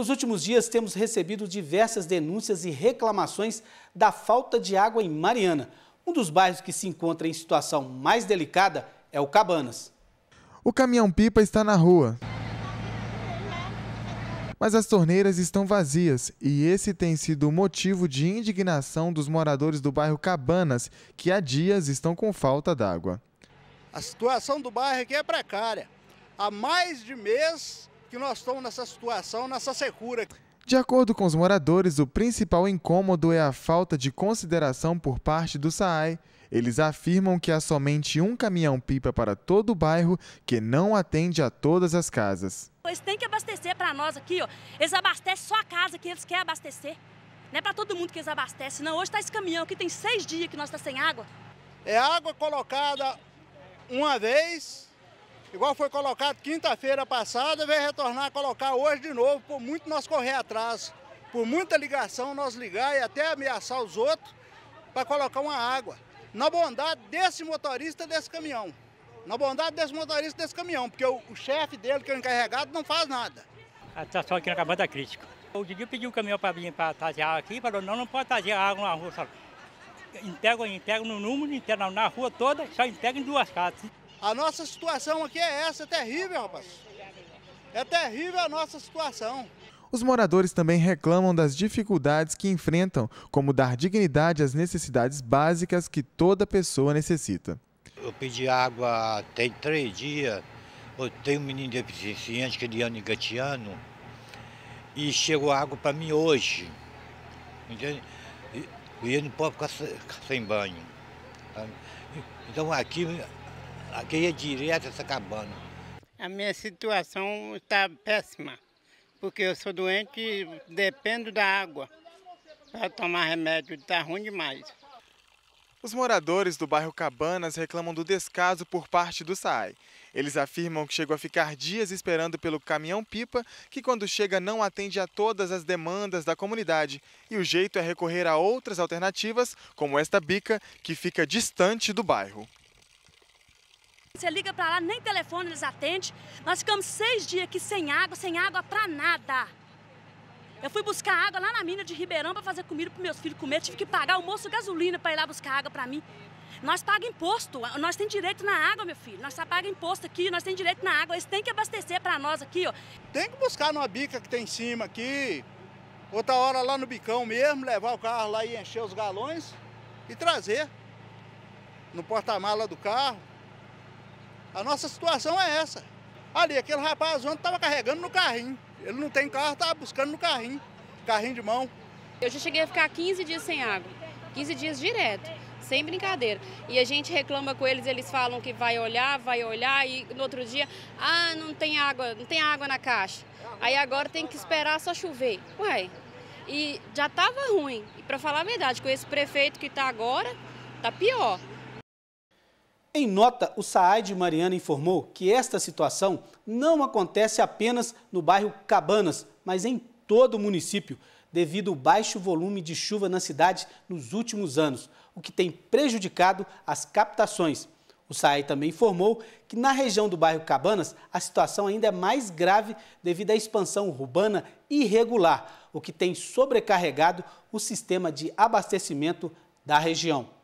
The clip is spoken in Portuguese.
Nos últimos dias, temos recebido diversas denúncias e reclamações da falta de água em Mariana. Um dos bairros que se encontra em situação mais delicada é o Cabanas. O caminhão-pipa está na rua. Mas as torneiras estão vazias e esse tem sido o motivo de indignação dos moradores do bairro Cabanas, que há dias estão com falta d'água. A situação do bairro aqui é precária. Há mais de mês que nós estamos nessa situação, nessa secura. De acordo com os moradores, o principal incômodo é a falta de consideração por parte do SAAI. Eles afirmam que há somente um caminhão-pipa para todo o bairro que não atende a todas as casas. Eles têm que abastecer para nós aqui, ó. eles abastecem só a casa que eles querem abastecer. Não é para todo mundo que eles abastecem, não. Hoje está esse caminhão aqui, tem seis dias que nós está sem água. É água colocada uma vez Igual foi colocado quinta-feira passada, vai retornar a colocar hoje de novo, por muito nós correr atrás, por muita ligação nós ligar e até ameaçar os outros para colocar uma água. Na bondade desse motorista desse caminhão. Na bondade desse motorista desse caminhão, porque o, o chefe dele, que é o encarregado, não faz nada. A situação aqui na Cabana é crítica. O Didi pediu o caminhão para vir para tasear aqui, falou, não, não pode trazer água na rua. Só. Entrega, entrega no número inteiro, na rua toda, só entrega em duas casas. A nossa situação aqui é essa, é terrível, rapaz. É terrível a nossa situação. Os moradores também reclamam das dificuldades que enfrentam, como dar dignidade às necessidades básicas que toda pessoa necessita. Eu pedi água tem três dias. Eu tenho um menino deficiente que é de ano e chegou água para mim hoje. Entende? E ele não pode ficar sem banho. Então aqui Aqui é direto essa cabana. A minha situação está péssima, porque eu sou doente e dependo da água. Para tomar remédio está ruim demais. Os moradores do bairro Cabanas reclamam do descaso por parte do sai. Eles afirmam que chegam a ficar dias esperando pelo caminhão-pipa, que quando chega não atende a todas as demandas da comunidade. E o jeito é recorrer a outras alternativas, como esta bica, que fica distante do bairro. Você liga para lá, nem telefone eles atendem. Nós ficamos seis dias aqui sem água, sem água para nada. Eu fui buscar água lá na mina de Ribeirão para fazer comida para meus filhos comer. Tive que pagar o moço gasolina para ir lá buscar água para mim. Nós pagamos imposto, nós temos direito na água, meu filho. Nós só pagamos imposto aqui, nós temos direito na água. Eles têm que abastecer para nós aqui, ó. Tem que buscar numa bica que tem em cima aqui, outra hora lá no bicão mesmo, levar o carro lá e encher os galões e trazer no porta-mala do carro. A nossa situação é essa. Ali, aquele rapaz ontem estava carregando no carrinho. Ele não tem carro, estava buscando no carrinho, carrinho de mão. Eu já cheguei a ficar 15 dias sem água, 15 dias direto, sem brincadeira. E a gente reclama com eles, eles falam que vai olhar, vai olhar e no outro dia, ah, não tem água, não tem água na caixa. Aí agora tem que esperar só chover. Ué, e já estava ruim. E para falar a verdade, com esse prefeito que está agora, tá pior. Em nota, o SAAI de Mariana informou que esta situação não acontece apenas no bairro Cabanas, mas em todo o município, devido ao baixo volume de chuva na cidade nos últimos anos, o que tem prejudicado as captações. O SAAI também informou que na região do bairro Cabanas a situação ainda é mais grave devido à expansão urbana irregular, o que tem sobrecarregado o sistema de abastecimento da região.